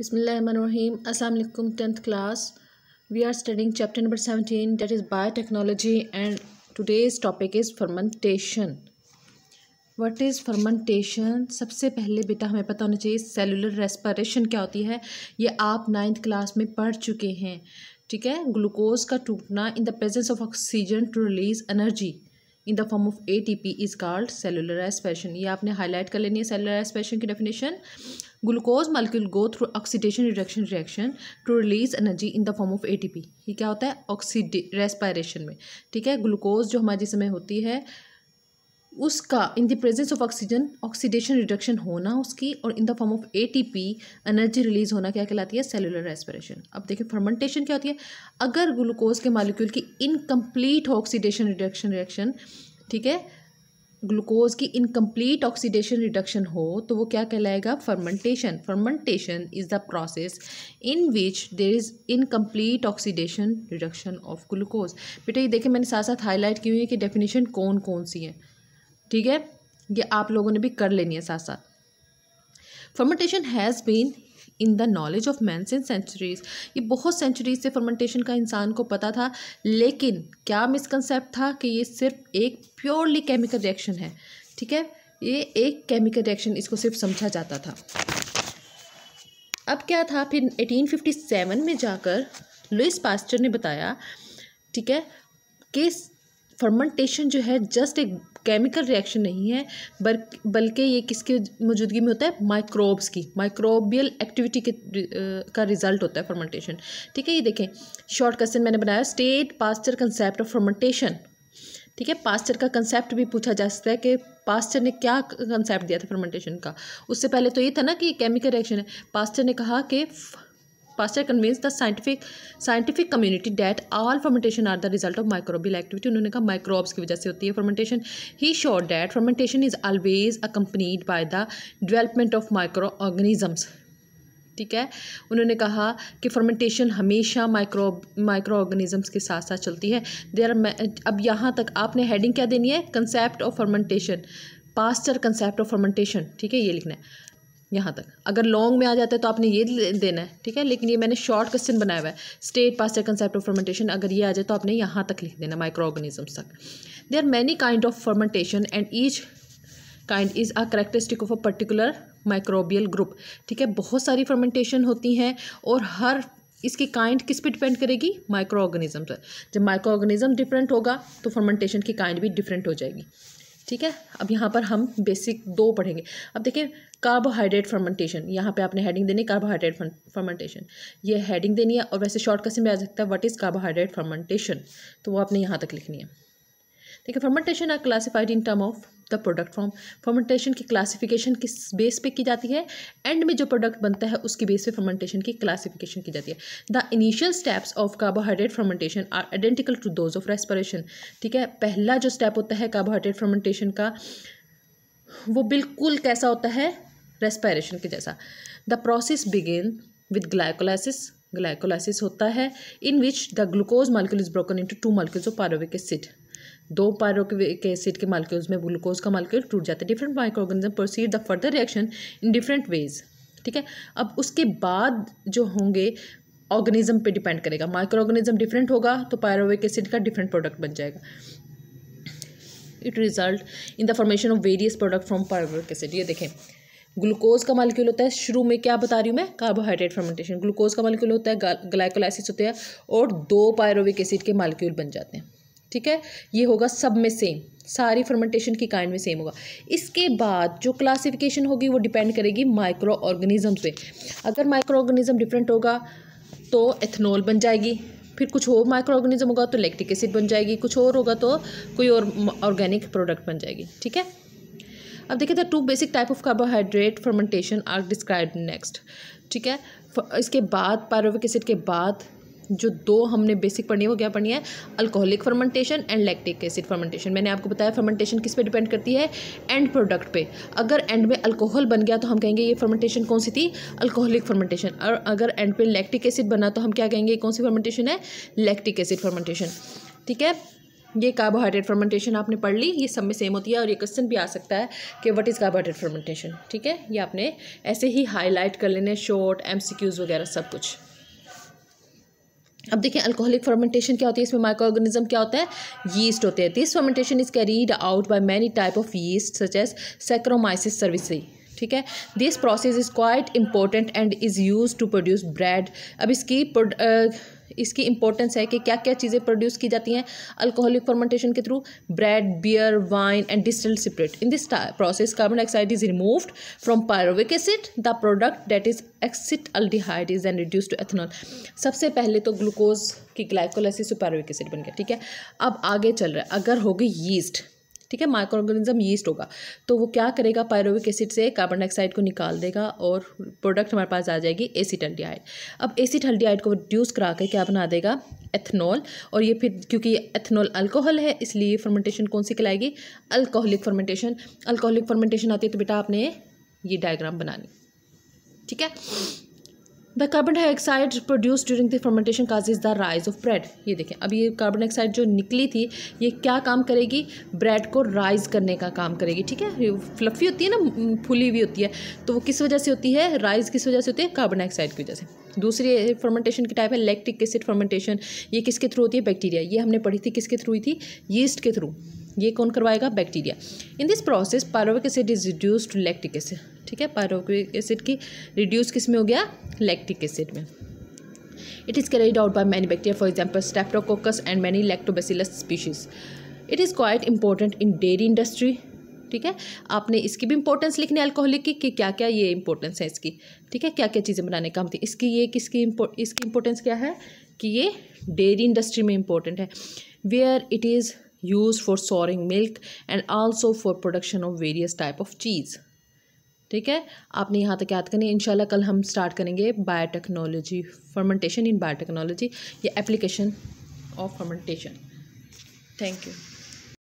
बिसमीम असल tenth class we are studying chapter number seventeen that is biotechnology and today's topic is fermentation. What is fermentation सबसे पहले बेटा हमें पता होना चाहिए सेलुलर रेस्परेशन क्या होती है ये आप नाइन्थ क्लास में पढ़ चुके हैं ठीक है ग्लूकोज का टूटना in the presence of oxygen to release energy in the form of A T P is called cellular respiration ये आपने हाईलाइट कर लेनी है सेलुलर एस्पेशन की definition glucose molecule go through oxidation reduction reaction to release energy in the form of ATP ये क्या होता है ऑक्सीड रेस्पायरेशन में ठीक है ग्लूकोज जो हमारे जिसमें होती है उसका in the presence of oxygen oxidation reduction होना उसकी और in the form of ATP energy release होना क्या कहलाती है सेलुलर रेस्पिरेशन अब देखिए फर्मेंटेशन क्या होती है अगर ग्लूकोज के मालिक्यूल की इनकम्प्लीट ऑक्सीडेशन रिडक्शन रिएक्शन ठीक है ग्लूकोज की इनकम्प्लीट ऑक्सीडेशन रिडक्शन हो तो वो क्या कहलाएगा fermentation fermentation is the process in which there is incomplete oxidation reduction of glucose बेटा ये देखें मैंने साथ साथ हाईलाइट की हुई है कि डेफिनेशन कौन कौन सी है ठीक है ये आप लोगों ने भी कर लेनी है साथ साथ fermentation has been in the knowledge of man in centuries ये बहुत सेंचुरीज से फर्मेंटेशन का इंसान को पता था लेकिन क्या मिसकनसेप्ट था कि ये सिर्फ एक प्योरली केमिकल रिएक्शन है ठीक है ये एक केमिकल रिएक्शन इसको सिर्फ समझा जाता था अब क्या था फिर 1857 में जाकर लुइस पास्टर ने बताया ठीक है कि फर्मेंटेशन जो है जस्ट एक केमिकल रिएक्शन नहीं है बल्कि ये किसके मौजूदगी में होता है माइक्रोब्स की माइक्रोबियल एक्टिविटी के का रिजल्ट होता है फर्मेंटेशन ठीक है ये देखें शॉर्ट क्वेश्चन मैंने बनाया state Pasteur concept of fermentation ठीक है पास्टर का कंसेप्ट भी पूछा जा सकता है कि पास्टर ने क्या कंसेप्ट दिया था फर्मेंटेशन का उससे पहले तो ये था ना कि केमिकल रिएक्शन है पास्टर ने कहा कि Pasteur convince the scientific scientific community that all fermentation are the result of microbial activity उन्होंने कहा माइक्रोब्स की वजह से होती है fermentation he sure that fermentation is always accompanied by the development of microorganisms ठीक है उन्होंने कहा कि फर्मेंटेशन हमेशा माइक्रो माइक्रो ऑर्गेनिजम्स के साथ साथ चलती है देर अब यहाँ तक आपने हेडिंग क्या देनी है concept of fermentation Pasteur concept of fermentation ठीक है ये लिखना है यहाँ तक अगर लॉन्ग में आ जाता है तो आपने ये देना है ठीक है लेकिन ये मैंने शॉर्ट क्वेश्चन बनाया हुआ है state Pasteur concept of fermentation अगर ये आ जाए तो आपने यहाँ तक लिख देना माइक्रो ऑर्गेनिजम्स तक they are many kind of fermentation and each kind is a characteristic of a particular microbial group ठीक है बहुत सारी फर्मेंटेशन होती हैं और हर इसकी काइंड किस पे डिपेंड करेगी माइक्रो ऑर्गेनिज्म पर जब माइक्रो ऑर्गेनिज्म डिफरेंट होगा तो फर्मेंटेशन की काइंड भी डिफरेंट हो जाएगी ठीक है अब यहाँ पर हम बेसिक दो पढ़ेंगे अब देखिए कार्बोहाइड्रेट फर्मेंटेशन यहाँ पे आपने हेडिंग देनी है कार्बोहाइड्रेट फर्मेंटेशन ये हेडिंग देनी है और वैसे शॉर्ट कस्ट में आ सकता है व्हाट इज़ कार्बोहाइड्रेट फर्मेंटेशन तो वो आपने यहाँ तक लिखनी है ठीक है fermentation are classified in term of the product form fermentation की क्लासिफिकेशन किस बेस पे की जाती है एंड में जो प्रोडक्ट बनता है उसकी बेस पे फर्मेंटेशन की क्लासिफिकेशन की जाती है the initial steps of carbohydrate fermentation are identical to those of respiration ठीक है पहला जो स्टेप होता है कार्बोहाइड्रेट फर्मेंटेशन का वो बिल्कुल कैसा होता है रेस्पायरेशन के जैसा the process begin with glycolysis glycolysis होता है in which the glucose molecule is broken into two molecules of pyruvic acid दो पायरोविक एसिड के मालिक्यूल्स में ग्लूकोज का मालिक्यूल टूट जाता है different microorganism proceed the further reaction in different ways ठीक है अब उसके बाद जो होंगे ऑर्गेनिज्म पे डिपेंड करेगा माइक्रो ऑर्गेनिज्म डिफरेंट होगा तो पायरोविक एसिड का डिफरेंट प्रोडक्ट बन जाएगा it result in the formation of various product from pyruvic acid ये देखें ग्लूकोज का मालिक्यूल होता है शुरू में क्या बता रही हूँ मैं कार्बोहाइड्रेट फर्मेंटेशन ग्लूकोज का मालिक्यूल होता है ग्लाइकोलाइसिस होते हैं और दो पायरोविक एसिड के मालिक्यूल बन जाते हैं ठीक है ये होगा सब में सेम सारी फर्मेंटेशन की काइंड में सेम होगा इसके बाद जो क्लासिफिकेशन होगी वो डिपेंड करेगी माइक्रो ऑर्गेनिज्म पे अगर माइक्रो ऑर्गेनिज्म डिफरेंट होगा तो एथनॉल बन जाएगी फिर कुछ और माइक्रो ऑर्गेनिज्म होगा तो लैक्टिक एसिड बन जाएगी कुछ और होगा तो कोई और ऑर्गेनिक प्रोडक्ट बन जाएगी ठीक है अब देखिए the two basic type of carbohydrate fermentation are describe next ठीक है इसके बाद पायरोविक एसिड के बाद जो दो हमने बेसिक पढ़नी है वो क्या पढ़नी है alcoholic fermentation and lactic acid fermentation मैंने आपको बताया फर्मेंटेशन किस पे डिपेंड करती है एंड प्रोडक्ट पे अगर एंड में अल्कोहल बन गया तो हम कहेंगे ये फर्मेंटेशन कौन सी थी अल्कोहलिक फर्मेंटेशन और अगर एंड पे लैक्टिक एसिड बना तो हम क्या कहेंगे कौन सी फर्मेंटेशन है लैक्टिक एसिड फर्मेंटेशन ठीक है ये कार्बोहाइड्रेट फर्मेंटेशन आपने पढ़ ली ये सब में सेम होती है और ये क्वेश्चन भी आ सकता है कि व्हाट इज़ कार्बोहाइड्रेट फर्मेंटेशन ठीक है ये आपने ऐसे ही हाईलाइट कर लेने शॉर्ट एमसीक्यूज वगैरह सब कुछ अब देखें अल्कोहलिक फर्मेंटेशन क्या होती है इसमें माइक्रो ऑर्गेनिज्म क्या होता है यीस्ट होते हैं this fermentation is carried out by many type of yeast such as Saccharomyces cerevisiae ठीक है this process is quite important and is use to produce bread अब इसकी इसकी इंपॉर्टेंस है कि क्या क्या चीज़ें प्रोड्यूस की जाती हैं अल्कोहलिक फर्मेंटेशन के through bread beer wine and distilled spirit in this process carbon dioxide is removed from pyruvic acid the product that is acetaldehyde is and reduce to ethanol सबसे पहले तो glucose की glycolysis pyruvic acid बन गया ठीक है अब आगे चल रहा है अगर होगी यीस्ट ठीक है माइक्रो ऑर्गेनिज्म यीस्ट होगा तो वो क्या करेगा पायरोविक एसिड से कार्बन डाइऑक्साइड को निकाल देगा और प्रोडक्ट हमारे पास आ जाएगी एसिड हल्डियाइड अब एसिड हल्डियाइड को रिड्यूस करा कर क्या बना देगा एथनॉल और ये फिर क्योंकि एथनॉल अल्कोहल है इसलिए फर्मेंटेशन कौन सी कहलाएगी अल्कोहलिक फर्मेंटेशन अल्कोहलिक फर्मेंटेशन आती है तो बेटा आपने ये डायग्राम बनानी ठीक है the carbon dioxide produce during the fermentation cause is the rise of bread ये देखें अब ये कार्बन डाइऑक्साइड जो निकली थी ये क्या काम करेगी ब्रेड को राइज करने का काम करेगी ठीक है फ्लफी होती है ना फुली हुई होती है तो वो किस वजह से होती है राइज किस वजह से होती है कार्बन डाइऑक्साइड की वजह से दूसरी फर्मेंटेशन की टाइप है लैक्टिक एसिड फर्मेंटेशन ये किसके थ्रू होती है बैक्टीरिया ये हमने पढ़ी थी किसके थ्रू हुई थी यीस्ट के थ्रू ये कौन करवाएगा bacteria in this process pyruvic acid is reduce to lactic acid ठीक है पायरोविक एसिड की रिड्यूस किस में हो गया लैक्टिक एसिड में it is carried out by many bacteria for example Streptococcus and many Lactobacillus species it is quite important in dairy industry ठीक है आपने इसकी भी इंपॉर्टेंस लिखनी है अल्कोहलिक की कि क्या क्या ये इंपॉर्टेंस है इसकी ठीक है क्या क्या चीज़ें बनाने का थी इसकी ये किसकी इसकी इंपॉर्टेंस क्या है कि ये डेयरी इंडस्ट्री में इंपॉर्टेंट है where it is used for soaring milk and also for production of various type of cheese ठीक है आपने यहाँ तक याद करनी है इंशाल्लाह कल हम स्टार्ट करेंगे बायोटेक्नोलॉजी फर्मेंटेशन इन बायोटेक्नोलॉजी या application of fermentation thank you